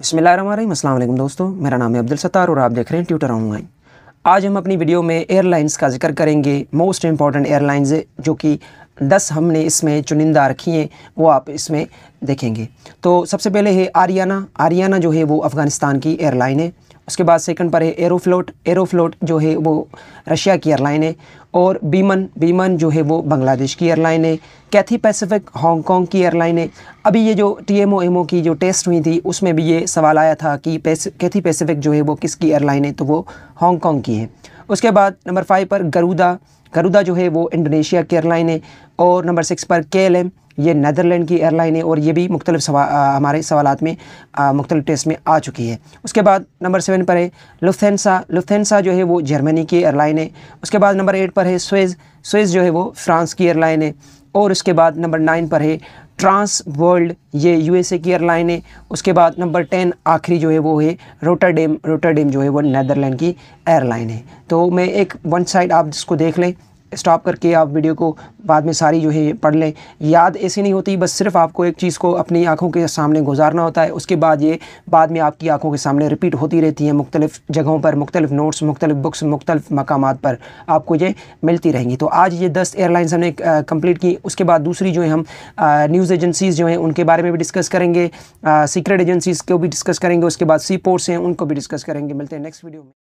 बसमिलीम दोस्तों मेरा नाम है अब्दुल सत्तार और आप देख रहे हैं ट्यूटर ऑनलाइन आज हम अपनी वीडियो में एयरलाइंस का जिक्र करेंगे मोस्ट इम्पॉर्टेंट एयरलाइंस जो कि दस हमने इसमें चुनिंदा रखी हैं वो आप इसमें देखेंगे तो सबसे पहले है आरियाना आरियाना जो है वो अफ़गानिस्तान की एयरलाइन है उसके बाद सेकंड पर है एरोफ्लोट एरोफ्लोट जो है वो रशिया की एयरलाइन है और बीमन बीमन जो है वो बांग्लादेश की एयरलाइन है कैथी पैसिफिक हांगकांग की एयरलाइन है अभी ये जो T M O M O की जो टेस्ट हुई थी उसमें भी ये सवाल आया था कि कैथी पैसिफिक जो है वो किसकी एयरलाइन है तो वो हांगकांग की है उसके बाद नंबर फाइव पर गरुदा गरुदा जो है वो इंडोनेशिया की एयरलाइन है और नंबर सिक्स पर के एल एम ये नदरलैंड की एयरलाइन है और ये भी मुख्तलि सवा, हमारे सवाल में मुख्तल टेस्ट में आ चुकी है उसके बाद नंबर सेवन पर है लुफेंसा लुफेंसा जो है वो जर्मनी की एयरलाइन है उसके बाद नंबर एट पर है स्वेज़ स्वेज़ जो है वो फ्रांस की एयरलाइन है और उसके बाद नंबर नाइन पर है ट्रांस वर्ल्ड ये यूएसए की एयरलाइन है उसके बाद नंबर टेन आखिरी जो है वो है रोटरडेम रोटरडेम जो है वो नदरलैंड की एयरलाइन है तो मैं एक वन साइड आप जिसको देख लें स्टॉप करके आप वीडियो को बाद में सारी जो है पढ़ लें याद ऐसी नहीं होती बस सिर्फ आपको एक चीज़ को अपनी आंखों के सामने गुजारना होता है उसके बाद ये बाद में आपकी आंखों के सामने रिपीट होती रहती है मुख्तलिफ जगहों पर मुख्तलिफ नोट्स मुख्तलिफ बुक्स मुख्तलिफ मकाम पर आपको ये मिलती रहेंगी तो आज ये दस एयरलाइंस हमने कम्प्लीट की उसके बाद दूसरी जो है हम न्यूज़ एजेंसीज़ जो हैं उनके बारे में भी डिस्कस करेंगे सीक्रेट एजेंसीज़ को भी डिस्कस करेंगे उसके बाद सी पोर्ट्स हैं उनको भी डिस्कस करेंगे मिलते हैं नेक्स्ट वीडियो में